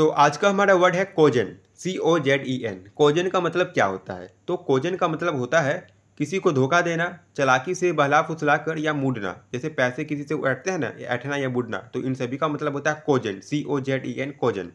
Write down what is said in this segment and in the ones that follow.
तो आज का हमारा वर्ड है cozen C O Z E N cozen का मतलब क्या होता है तो कोजन का मतलब होता है किसी को धोखा देना चलाकी से बहला फुसला कर या मुडना जैसे पैसे किसी से ऐठते हैं ना ऐठना या मुडना तो इन सभी का मतलब होता है cozen C O Z E N cozen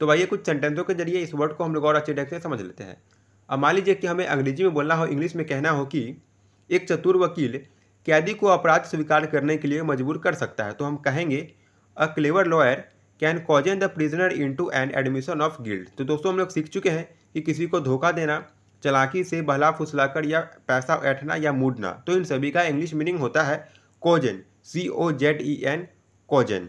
तो भाई कुछ सेंटेंसों के जरिए इस वर्ड को हम लोग और अच्छे ढंग से समझ लेते हैं अब मान लीजिए कि हमें अंग्रेजी में बोलना हो इंग्लिश में कहना हो कि एक चतुर वकील कैदी को अपराध स्वीकार करने के लिए मजबूर कर सकता है तो हम कहेंगे a clever lawyer can cozen the prisoner into an admission of guilt तो दोस्तों हम लोग सीख चुके हैं कि किसी को धोखा देना चलाकी से भला फुसलाकर या पैसा ऐठना या मूडना तो इन सभी का इंग्लिश मीनिंग होता है cozen C O Z E e N cogen